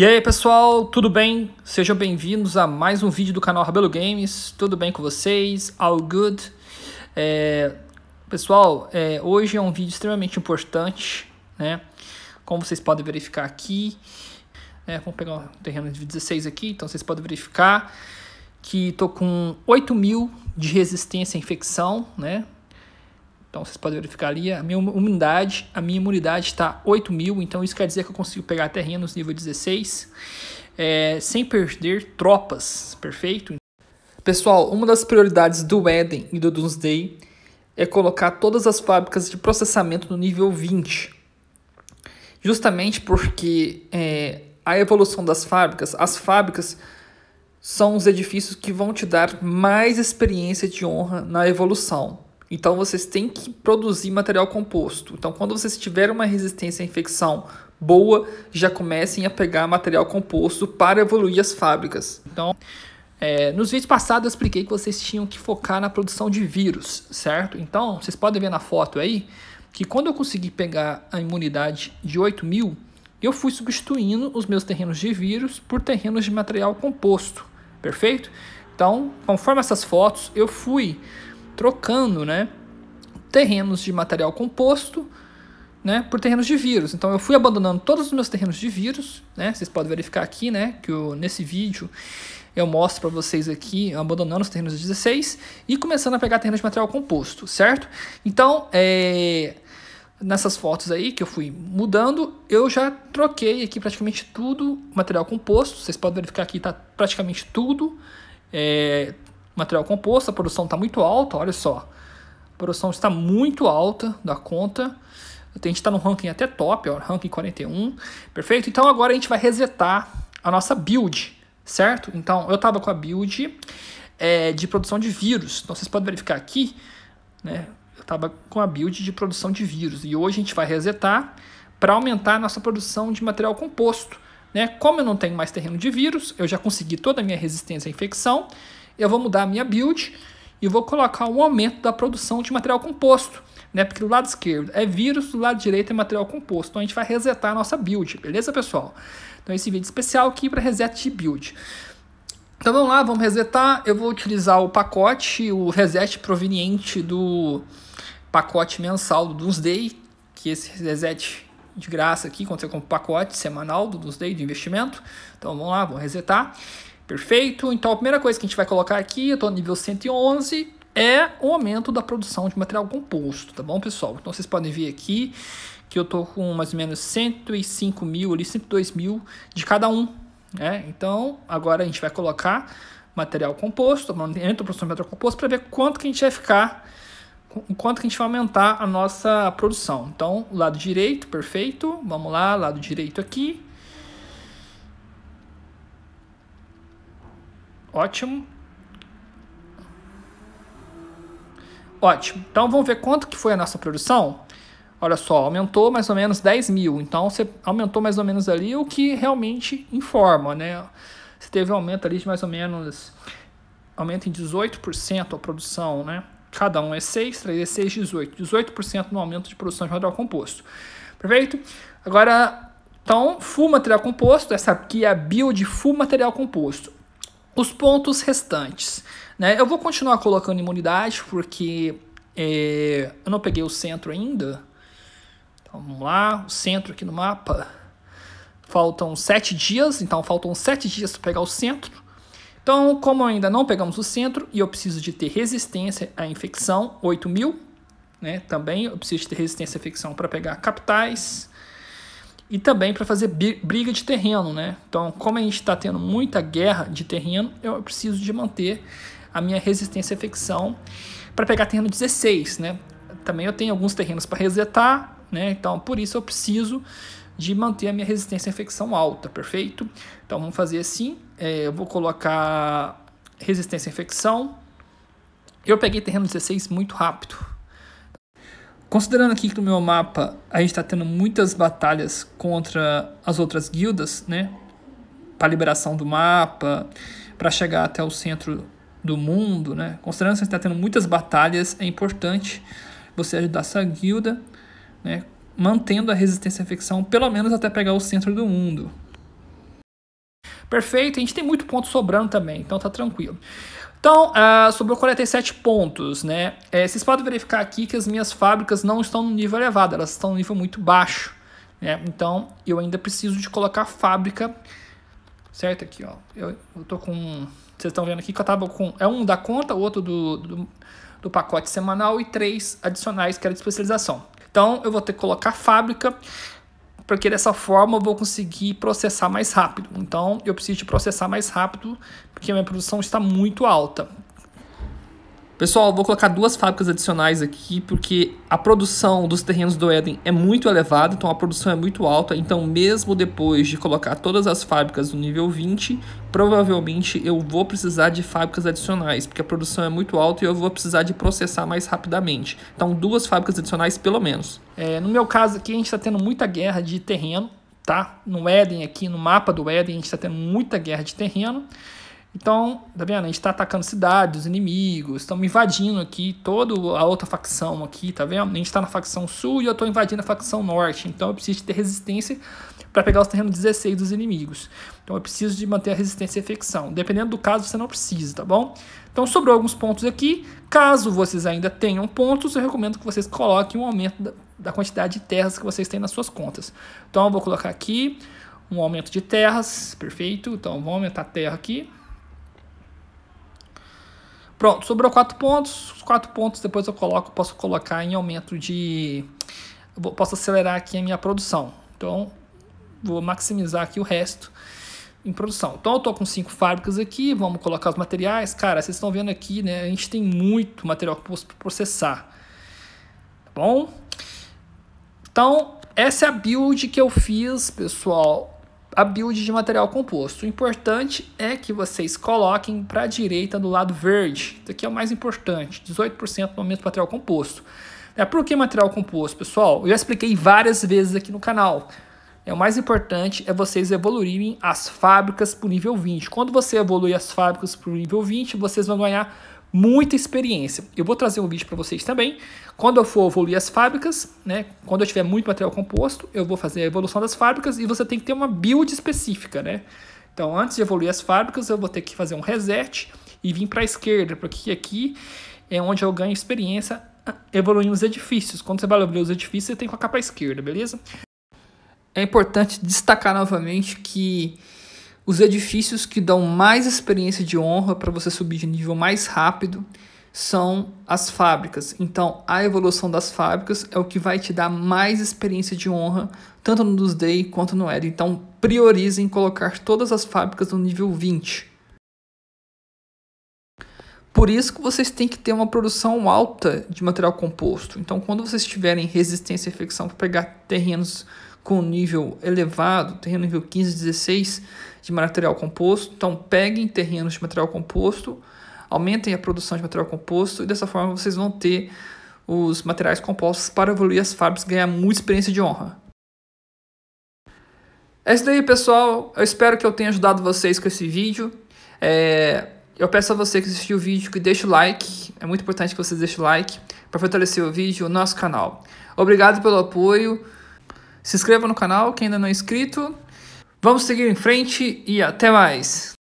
E aí pessoal, tudo bem? Sejam bem-vindos a mais um vídeo do canal Rabelo Games. Tudo bem com vocês? All good? É... Pessoal, é... hoje é um vídeo extremamente importante, né? Como vocês podem verificar aqui, é... vamos pegar um terreno de 16 aqui, então vocês podem verificar que estou com 8 mil de resistência à infecção, né? Então vocês podem verificar ali, a minha umidade, a minha imunidade está 8 mil, então isso quer dizer que eu consigo pegar terrenos nível 16 é, sem perder tropas, perfeito? Pessoal, uma das prioridades do Eden e do Doomsday é colocar todas as fábricas de processamento no nível 20, justamente porque é, a evolução das fábricas, as fábricas são os edifícios que vão te dar mais experiência de honra na evolução. Então vocês têm que produzir material composto. Então, quando vocês tiverem uma resistência à infecção boa, já comecem a pegar material composto para evoluir as fábricas. Então, é, nos vídeos passados eu expliquei que vocês tinham que focar na produção de vírus, certo? Então, vocês podem ver na foto aí que quando eu consegui pegar a imunidade de 8 mil, eu fui substituindo os meus terrenos de vírus por terrenos de material composto, perfeito? Então, conforme essas fotos, eu fui trocando, né? Terrenos de material composto, né, por terrenos de vírus. Então eu fui abandonando todos os meus terrenos de vírus, né? Vocês podem verificar aqui, né, que eu, nesse vídeo eu mostro para vocês aqui abandonando os terrenos de 16 e começando a pegar terrenos de material composto, certo? Então, é, nessas fotos aí que eu fui mudando, eu já troquei aqui praticamente tudo material composto. Vocês podem verificar aqui tá praticamente tudo. É, material composto, a produção está muito alta, olha só. A produção está muito alta da conta. A gente está no ranking até top, ó, ranking 41, perfeito? Então agora a gente vai resetar a nossa build, certo? Então eu estava com a build é, de produção de vírus, então vocês podem verificar aqui, né? Eu estava com a build de produção de vírus e hoje a gente vai resetar para aumentar a nossa produção de material composto. Né? Como eu não tenho mais terreno de vírus, eu já consegui toda a minha resistência à infecção, eu vou mudar a minha build e vou colocar um aumento da produção de material composto, né? Porque do lado esquerdo é vírus, do lado direito é material composto. Então a gente vai resetar a nossa build, beleza, pessoal? Então esse vídeo especial aqui para reset de build. Então vamos lá, vamos resetar. Eu vou utilizar o pacote, o reset proveniente do pacote mensal do Doomsday, que é esse reset de graça aqui, quando você compra o pacote semanal do Doomsday de investimento. Então vamos lá, vamos resetar. Perfeito? Então a primeira coisa que a gente vai colocar aqui, eu estou nível 111, é o aumento da produção de material composto, tá bom, pessoal? Então vocês podem ver aqui que eu estou com mais ou menos 105 mil, ali 102 mil de cada um, né? Então agora a gente vai colocar material composto, aumento da produção de material composto para ver quanto que a gente vai ficar quanto que a gente vai aumentar a nossa produção. Então, lado direito, perfeito. Vamos lá, lado direito aqui. Ótimo. Ótimo. Então vamos ver quanto que foi a nossa produção. Olha só, aumentou mais ou menos 10 mil. Então você aumentou mais ou menos ali o que realmente informa, né? Você teve um aumento ali de mais ou menos. Aumento em 18% a produção, né? Cada um é 6, 3 é 6, 18. 18% no aumento de produção de material composto. Perfeito? Agora, então, full material composto, essa aqui é a bio de full material composto. Os pontos restantes. Né? Eu vou continuar colocando imunidade porque é, eu não peguei o centro ainda. Então, vamos lá, o centro aqui no mapa. Faltam sete dias, então faltam sete dias para pegar o centro. Então, como ainda não pegamos o centro e eu preciso de ter resistência à infecção, 8 mil, né? Também eu preciso de ter resistência à infecção para pegar capitais e também para fazer briga de terreno, né? Então, como a gente está tendo muita guerra de terreno, eu preciso de manter a minha resistência à infecção para pegar terreno 16, né? Também eu tenho alguns terrenos para resetar, né? Então, por isso eu preciso de manter a minha resistência à infecção alta, perfeito? Então, vamos fazer assim. É, eu vou colocar resistência à infecção. Eu peguei terreno 16 muito rápido, Considerando aqui que no meu mapa a gente está tendo muitas batalhas contra as outras guildas, né? Para liberação do mapa, para chegar até o centro do mundo, né? Considerando que está tendo muitas batalhas, é importante você ajudar essa guilda, né? Mantendo a resistência à infecção, pelo menos até pegar o centro do mundo. Perfeito, a gente tem muito ponto sobrando também, então tá tranquilo. Então, ah, sobrou 47 pontos, né? É, vocês podem verificar aqui que as minhas fábricas não estão no nível elevado, elas estão no nível muito baixo, né? Então, eu ainda preciso de colocar fábrica, certo? Aqui, ó, eu, eu tô com... Vocês estão vendo aqui que eu tava com... É um da conta, o outro do, do, do pacote semanal e três adicionais que era de especialização. Então, eu vou ter que colocar fábrica porque dessa forma eu vou conseguir processar mais rápido. Então eu preciso processar mais rápido, porque a minha produção está muito alta. Pessoal, vou colocar duas fábricas adicionais aqui, porque a produção dos terrenos do Éden é muito elevada, então a produção é muito alta, então mesmo depois de colocar todas as fábricas no nível 20, provavelmente eu vou precisar de fábricas adicionais, porque a produção é muito alta e eu vou precisar de processar mais rapidamente. Então duas fábricas adicionais pelo menos. É, no meu caso aqui a gente está tendo muita guerra de terreno, tá? No Éden aqui, no mapa do Éden, a gente está tendo muita guerra de terreno. Então, tá vendo? A gente tá atacando cidades, inimigos, estão invadindo aqui toda a outra facção aqui, tá vendo? A gente tá na facção sul e eu tô invadindo a facção norte. Então eu preciso ter resistência para pegar os terrenos 16 dos inimigos. Então eu preciso de manter a resistência e a infecção. Dependendo do caso, você não precisa, tá bom? Então sobrou alguns pontos aqui. Caso vocês ainda tenham pontos, eu recomendo que vocês coloquem um aumento da, da quantidade de terras que vocês têm nas suas contas. Então eu vou colocar aqui um aumento de terras, perfeito. Então vamos aumentar a terra aqui. Pronto, sobrou quatro pontos. Os quatro pontos depois eu coloco, posso colocar em aumento de. Vou, posso acelerar aqui a minha produção. Então, vou maximizar aqui o resto em produção. Então, eu estou com cinco fábricas aqui. Vamos colocar os materiais. Cara, vocês estão vendo aqui, né? A gente tem muito material para processar. Tá bom? Então, essa é a build que eu fiz, pessoal, a build de material composto. O importante é que vocês coloquem para a direita do lado verde. Isso aqui é o mais importante, 18% no aumento do material composto. É, por que material composto, pessoal? Eu já expliquei várias vezes aqui no canal. É, o mais importante é vocês evoluírem as fábricas para o nível 20. Quando você evoluir as fábricas para o nível 20, vocês vão ganhar muita experiência. Eu vou trazer um vídeo para vocês também. Quando eu for evoluir as fábricas, né? Quando eu tiver muito material composto, eu vou fazer a evolução das fábricas e você tem que ter uma build específica, né? Então, antes de evoluir as fábricas, eu vou ter que fazer um reset e vir para a esquerda, porque aqui é onde eu ganho experiência evoluindo os edifícios. Quando você vai evoluir os edifícios, você tem que colocar para a esquerda, beleza? É importante destacar novamente que os edifícios que dão mais experiência de honra para você subir de nível mais rápido são as fábricas. Então, a evolução das fábricas é o que vai te dar mais experiência de honra, tanto no day quanto no Era. Então, priorizem colocar todas as fábricas no nível 20. Por isso que vocês têm que ter uma produção alta de material composto. Então, quando vocês tiverem resistência e infecção para pegar terrenos com nível elevado, terreno nível 15, 16 de material composto. Então, peguem terrenos de material composto, aumentem a produção de material composto e dessa forma vocês vão ter os materiais compostos para evoluir as fábricas e ganhar muita experiência de honra. É isso daí, pessoal. Eu espero que eu tenha ajudado vocês com esse vídeo. É... Eu peço a você que assistiu o vídeo que deixe o like. É muito importante que você deixe o like para fortalecer o vídeo e o nosso canal. Obrigado pelo apoio. Se inscreva no canal quem ainda não é inscrito. Vamos seguir em frente e até mais!